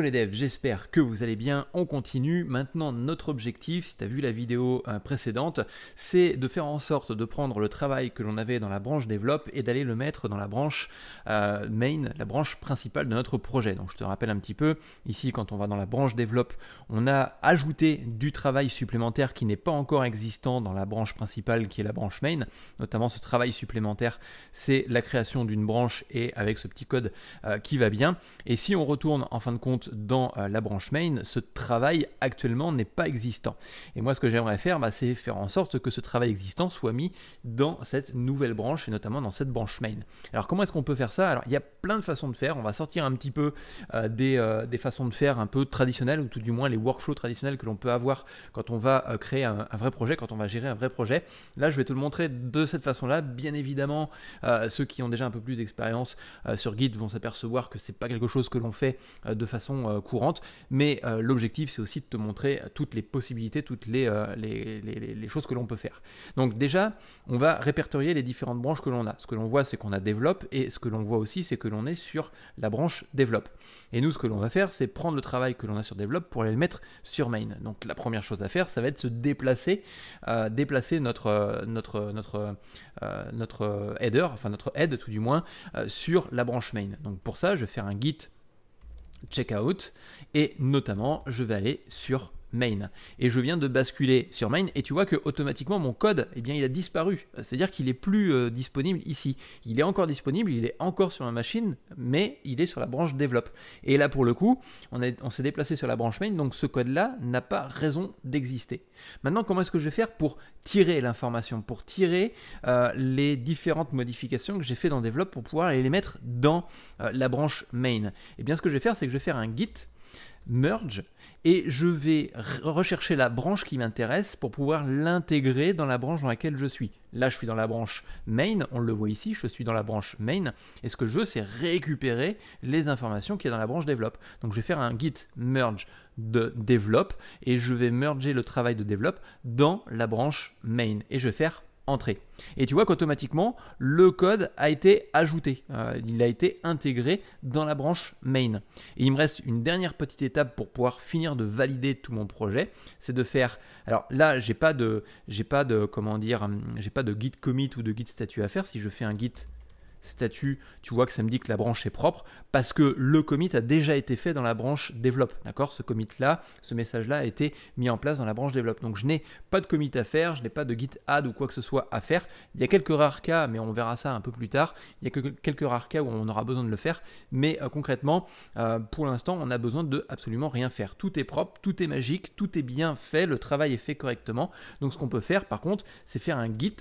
les devs, j'espère que vous allez bien. On continue. Maintenant, notre objectif, si tu as vu la vidéo euh, précédente, c'est de faire en sorte de prendre le travail que l'on avait dans la branche développe et d'aller le mettre dans la branche euh, main, la branche principale de notre projet. Donc je te rappelle un petit peu, ici quand on va dans la branche développe, on a ajouté du travail supplémentaire qui n'est pas encore existant dans la branche principale qui est la branche main. Notamment ce travail supplémentaire, c'est la création d'une branche et avec ce petit code euh, qui va bien. Et si on retourne en fin de compte dans euh, la branche main, ce travail actuellement n'est pas existant. Et moi, ce que j'aimerais faire, bah, c'est faire en sorte que ce travail existant soit mis dans cette nouvelle branche, et notamment dans cette branche main. Alors, comment est-ce qu'on peut faire ça Alors, il y a plein de façons de faire. On va sortir un petit peu euh, euh, des, façons de faire un peu traditionnelles, ou tout du moins les workflows traditionnels que l'on peut avoir quand on va créer un, vrai projet, quand on va gérer un vrai projet. Là, je vais te le montrer de cette façon-là. Bien évidemment, ceux qui ont déjà un peu plus d'expérience sur Git vont s'apercevoir que ce n'est pas quelque chose que l'on fait de façon courantes, euh, courante, mais euh, l'objectif c'est aussi de te montrer euh, toutes les possibilités, toutes les, choses que l'on peut faire. Donc déjà, on va répertorier les différentes branches que l'on a. Ce que l'on voit c'est qu'on a Develop, et ce que l'on voit aussi c'est que l'on est sur la branche Develop. Et nous ce que l'on va faire c'est prendre le travail que l'on a sur Develop pour aller le mettre sur main. Donc la première chose à faire ça va être se déplacer, déplacer notre, notre, notre, notre header, enfin notre head tout du moins, sur la branche main. Donc pour ça je vais faire un git check out Et notamment, je vais aller sur main. Et je viens de basculer sur main et tu vois que automatiquement mon code, et eh bien, il a disparu. C'est-à-dire qu'il est plus euh, disponible ici. Il est encore disponible, il est encore sur ma machine, mais il est sur la branche développe. Et là, pour le coup, on, est, on s'est déplacé sur la branche main, donc ce code-là n'a pas raison d'exister. Maintenant, comment est-ce que je vais faire pour tirer l'information, pour tirer euh, les différentes modifications que j'ai fait dans développe pour pouvoir aller les mettre dans euh, la branche main Et eh bien, ce que je vais faire, c'est que je vais faire un git merge et je vais rechercher la branche qui m'intéresse pour pouvoir l'intégrer dans la branche dans laquelle je suis. Là, je suis dans la branche main, on le voit ici, je suis dans la branche main et ce que je veux, c'est récupérer les informations qui y dans la branche develop. Donc, je vais faire un git merge de develop et je vais merger le travail de develop dans la branche main et je vais faire entrée. Et tu vois qu'automatiquement, le code a été ajouté. Euh, il a été intégré dans la branche main. Et il me reste une dernière petite étape pour pouvoir finir de valider tout mon projet. C'est de faire. Alors là, j'ai pas de, j'ai pas de, comment dire, j'ai pas de git commit ou de git statut à faire. Si je fais un git statut, tu vois que ça me dit que la branche est propre parce que le commit a déjà été fait dans la branche développe. D'accord Ce commit-là, ce message-là a été mis en place dans la branche développe. Donc je n'ai pas de commit à faire, je n'ai pas de git add ou quoi que ce soit à faire. Il y a quelques rares cas, mais on verra ça un peu plus tard. Il y a que quelques rares cas où on aura besoin de le faire. Mais euh, concrètement, euh, pour l'instant, on a besoin de absolument rien faire. Tout est propre, tout est magique, tout est bien fait, le travail est fait correctement. Donc ce qu'on peut faire, par contre, c'est faire un git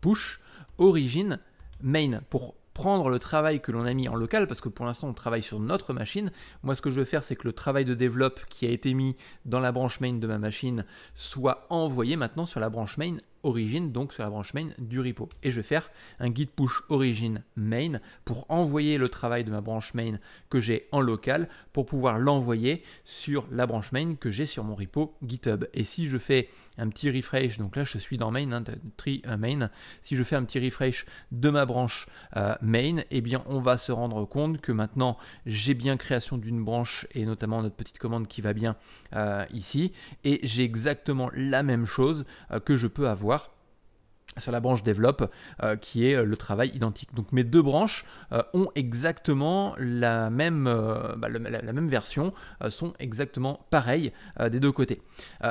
push origine main pour prendre le travail que l'on a mis en local, parce que pour l'instant on travaille sur notre machine. Moi ce que je veux faire c'est que le travail de développe qui a été mis dans la branche main de ma machine soit envoyé maintenant sur la branche main origine donc sur la branche main du repo. Et je vais faire un git push origin main pour envoyer le travail de ma branche main que j'ai en local pour pouvoir l'envoyer sur la branche main que j'ai sur mon repo GitHub. Et si je fais un petit refresh, donc là je suis dans main, hein, tri tree euh, main, si je fais un petit refresh de ma branche euh, main, eh bien on va se rendre compte que maintenant j'ai bien création d'une branche et notamment notre petite commande qui va bien euh, ici et j'ai exactement la même chose que je peux avoir sur la branche développe euh, qui est euh, le travail identique. Donc mes deux branches euh, ont exactement la même, bah, la, même version, sont exactement pareilles des deux côtés.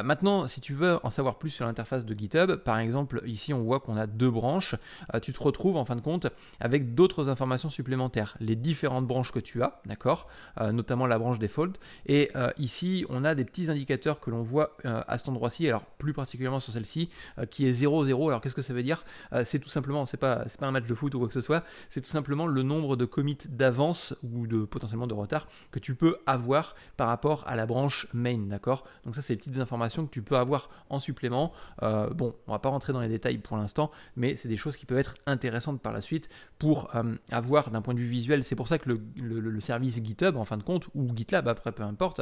maintenant, si tu veux en savoir plus sur l'interface de GitHub, par exemple ici on voit qu'on a deux branches, tu te retrouves en fin de compte avec d'autres informations supplémentaires, les différentes branches que tu as, d'accord, notamment la branche default, et ici on a des petits indicateurs que l'on voit à cet endroit-ci, alors plus particulièrement sur celle-ci, qui est 0,0, alors qu'est-ce que ça veut dire, euh, c'est tout simplement, c'est pas, c'est pas un match de foot ou quoi que ce soit, c'est tout simplement le nombre de commits d'avance ou de potentiellement de retard que tu peux avoir par rapport à la branche main, d'accord Donc ça, c'est les petites informations que tu peux avoir en supplément. Euh, bon, on va pas rentrer dans les détails pour l'instant, mais c'est des choses qui peuvent être intéressantes par la suite pour euh, avoir d'un point de vue visuel. C'est pour ça que le, service GitHub, en fin de compte, ou GitLab après, peu importe,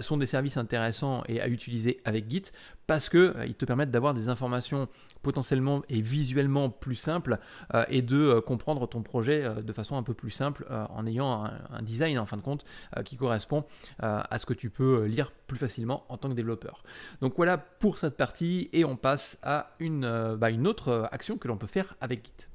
sont des services intéressants et à utiliser avec Git parce que ils te permettent d'avoir des informations potentiellement et visuellement plus simple euh, et de euh, comprendre ton projet euh, de façon un peu plus simple en ayant un, design en fin de compte qui correspond à ce que tu peux lire plus facilement en tant que développeur. Donc voilà pour cette partie et on passe à une bah, autre action que l'on peut faire avec Git.